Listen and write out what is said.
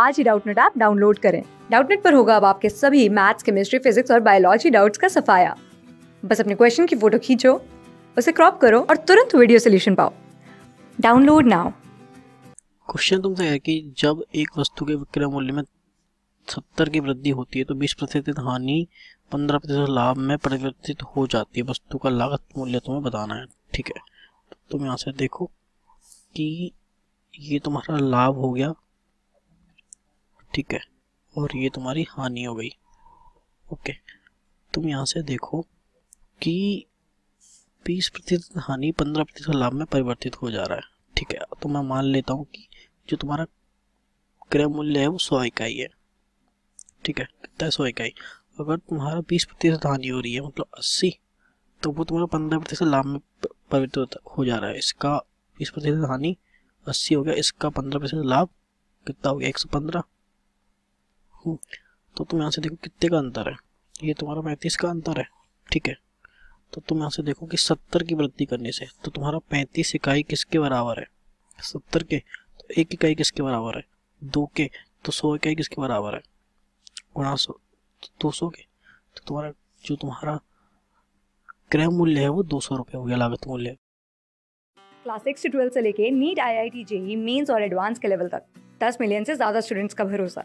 आज ही Doubtnut app download करें डाउटनेट पर होगा अब आपके सभी मैथ्स केमिस्ट्री फिजिक्स और बायोलॉजी डाउट्स का सफाया बस अपने क्वेश्चन की फोटो खींचो उसे क्रॉप करो और तुरंत वीडियो सोल्यूशन पाओ डाउनलोड नाउ क्वेश्चन तुमसे है कि जब एक वस्तु के विक्रय मूल्य में सत्तर की वृद्धि होती है तो बीस प्रतिशत हानि पंद्रह प्रतिशत लाभ में परिवर्तित हो जाती है वस्तु का लागत मूल्य तुम्हें बताना है ठीक है तो तुम यहाँ से देखो कि ये तुम्हारा लाभ हो गया ठीक है और ये तुम्हारी हानि हो गई ओके तुम यहाँ से देखो कि बीस प्रतिशत हानि पंद्रह प्रतिशत लाभ में परिवर्तित हो जा रहा है ठीक है तो मैं मान लेता हूँ कि जो तुम्हारा क्रय मूल्य है वो सौ इकाई है ठीक है कितना सौ इकाई अगर तुम्हारा बीस प्रतिशत हानि हो रही है मतलब अस्सी तो वो तुम्हारा पंद्रह प्रतिशत लाभ में परिवर्तित हो जा रहा है इसका बीस प्रतिशत हानि अस्सी हो गया इसका पंद्रह लाभ कितना हो गया एक तो तुम यहाँ से देखो कितने का अंतर है ये तुम्हारा पैंतीस का अंतर है ठीक है तो तुम यहाँ से देखो कि सत्तर की वृद्धि करने से तो तुम्हारा पैंतीस इकाई किसके बराबर है सत्तर के तो एक इकाई किसके बराबर है दो के तो सौ इकाई किसके बराबर है गुणा सौ तो दो सौ के तो तुम्हारा जो तुम्हारा क्रय मूल्य है वो दो सौ रुपये हो गया लागत मूल्य क्लास सिक्स से ट्वेल्थ से लेके NEET I I T JEE mains और एडवांस के लेवल तक दस मिलियन से ज़्यादा स्टूडेंट्स का भरोसा